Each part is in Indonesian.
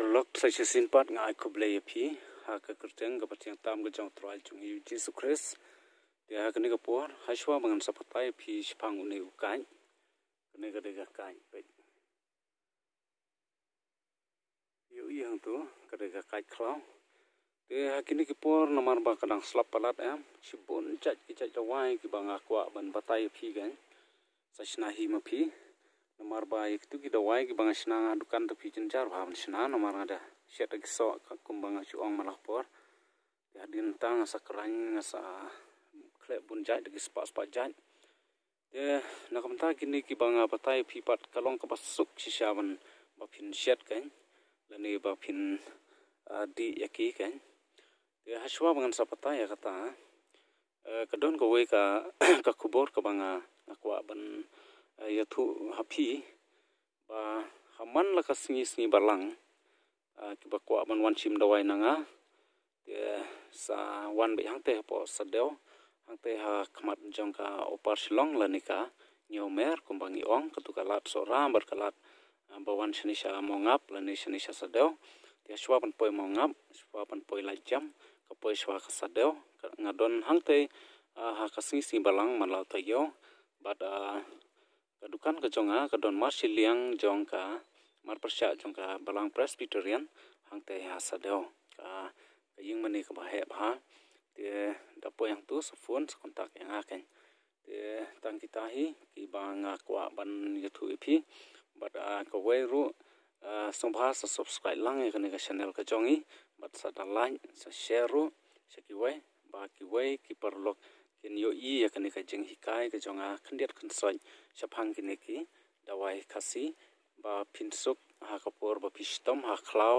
lok sa chi sin pat nga ai khub le ye ya phi ha ka ga pathiang tam ga jong tral chung yu jesus christ te haka nega puar hashwa ha mangan sa patai phi shphang ne u kan kne ga de yu yang tu ka dega kai klau te ha kne ga por namar ba kadang slap palat em shibun chach ki chach lawai ki bang akwa ban patai ya pi gan sa shna hi ma nomor baik itu kita wai ke banga senang adukan tapi jenjar ba senang nomor ada siat lagi so kakum bangga cuang malapor ya dintang asa kerang asa klep bun jat lagi sepak sepak jat ya nak mentah kini ki bangga patai pipat kalong ke pasuk sisawan bapin siat kan lani bapin adi ah, di yaki kan ya haswa bangga sapata ya kata ah, eh, kedon kowe ka ka kubor ka banga aku aban Eh, yathu hapi ba haman laka singi singi barlang kiba eh, kwa aman wan chim dawai nanga sa wan be hangte po sadeo hangte ha jong ka opar shilong lanika nyomer kumbangi ong ketukalat sora berkalat eh, bawan shanisha mongap lani shanisha sadeo tia shwa pan poi mongap shwa pan poi lajam ka poi shwa ka sadeo ngadon hangte ha kasing sing balang malau tayo bada kadukan kejonga kedon mar siliang jongka mar persia jongka balang presbyterian hangte hasadeo ka kaying mani ka bahe bha te dapo yang tu sefun sekontak yang akan te tang kita hi ki kwa ban yathu ipi but a ko ru sumpah sa subscribe lang ya ni ka channel ka bat but sa dalai sa share ru sa ki wai ba ki ki perlok ken yo i ya kene ka jing hikai ka jonga khandiat khansoi shaphang kene ki dawai khasi ba pinsuk ha kapor ba pistom ha khlau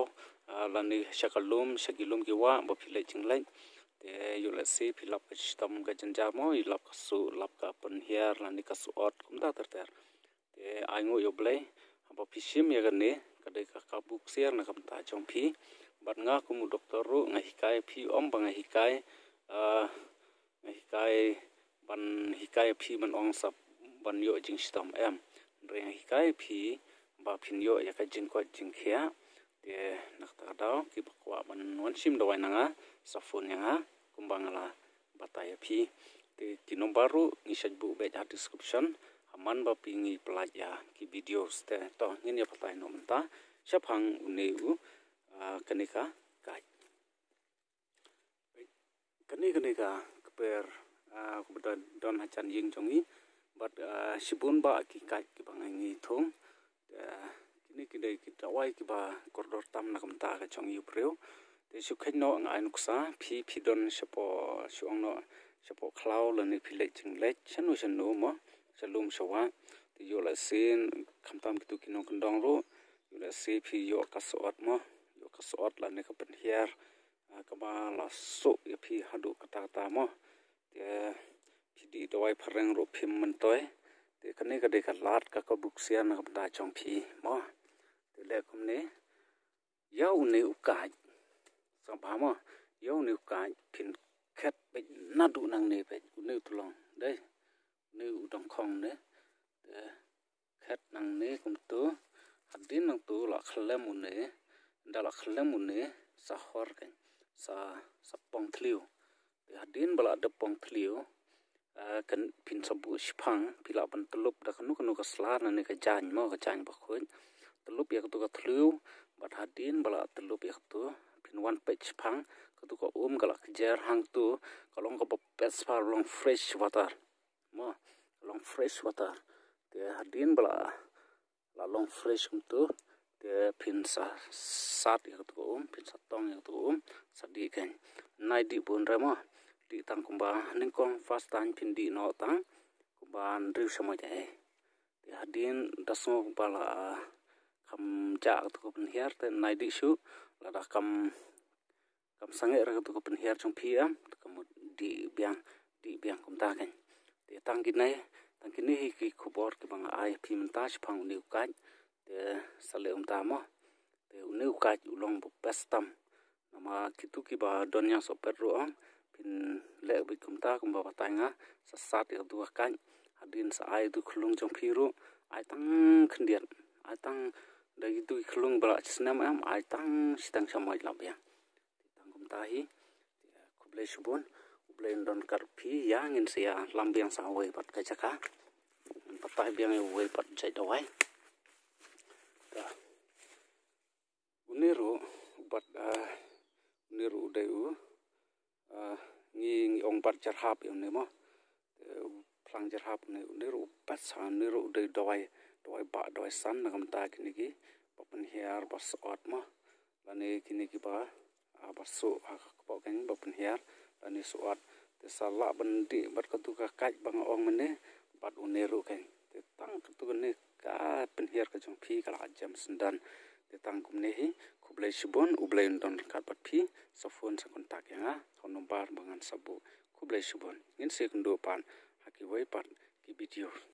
lani shakalum shagilum ki wa ba phile jinglai te yo la se philap pistom ga janja mo i lap su lap ka pun hiar lani ka su ot kum da tar tar te aingo yo blai ba pisim ya kene kadai ka kabuk siar na kam ta chong phi bat nga doktor ru nga hikai phi om ba ngai hikai ah, hikai ban hikai phi ban ong sap ban yo jing stam em reng hikai phi ba phin yo ya ka jing ko jing khia te nak ta dau ki bakwa ban wan sim dawai phone safun yanga kumbangala bataya phi te kinom baru ni saj bu be ja description haman ba pi ngi pelaja ki videos te to ngin ya patai no menta saphang uneu kanika kai kanika kanika ปิดก็ดันดันหัจันยิงจงี้บัดชิบุนบ้ากิกัดกิบังงี้ทงเดี๋ยวคิได้กิจได้ไว้กิบะกอดรตามนักมตากจงีอยู่เปลียวแต่ชุกให้นอกงานุกษาพี่พี่ดอนเฉพาะช่วงนอกเฉพาะคลาวเลนิพิเลจึงเล็กฉันว่าฉันโน้มฉันลุมชาวะแต่อยละเส้นคำตามกิตุกินองกันดองรู้อยูละเส้พี่โยกัสอัดมั้กัสอดแล้วนี่ก็เป็นเฮียร์ก็มาลาสุกอย่าพี่ฮัดุกรตาตามอ i dawai phareng ro phim man toy te kane ka de ka lat ka ka buk sia na da chong phi mo te le kum ne yau ne u ka sam ba mo yau ne u ka phin khet be na du nang ne be ne tu long dai ne u dong khong ne te khet nang ne kum tu hadin nang tu la khlem u ne da la khlem u ne sa hor kan sa sa pong thliu te hadin bala de pong thliu kan pin sabu shipang pila pan telup da kanu kanu kaslar na ka jan mo ka jan bakhun telup yak tu ka thlu bat hadin bala telup yak tu pin one page pang ka tu ka um lak jer hang tu long ka pes par long fresh water mo long fresh water te hadin bala la long fresh um tu te pin sa sat yak tu um pin tong yak tu um di kan nai di bun ra mo di tang kumba ning kon fast tang pindi no tang kumba ndri sama ja e eh. ti hadin dasmo bala kam ja tu ko pen hier ten nai di shu la da kam kam sange ra tu ko pen hier chung pi am tu kam di biang di biang kum ta kan ti tang ki nai tang ki ni ki ku bor ki bang ai pi men ta ch pang ni u kan te um tam ma ki tu ki ba don Eh, le bi kumta ta kum ba ba ta nga sa ya kan. adin sa ai du khulung jong phiru ai tang khndian ai tang da gi du khulung bra chnam am ai tang sitang samai lab ya tang kum ta hi eh, kuble subon ublen don kar phi yang in sia ya, lam biang sa wei bat ka chaka patai biang ya wei bat chai dawai ta uniru bat eh, uniru deu uh, ngi ngi ong bat jarhap yo ne mo plang jarhap ne ne ru pat san ne ru de doi doi ba doi san na kam ta kini ki papan hiar bas ot mo la ne kini ki ba a bas su a ko kan papan hiar la ne su ot te sala ban ti bat ka tu ka kaj bang ong men ne bat un ne ru kan te tang ka tu ne ka pen hiar ka jong phi ka la jam sendan te tang kumne hi kublai subon ublai don karpat pi safon sa kontak yanga honom par bangan sabu kublai subon ngin se kundo pan hakiwai pat ki video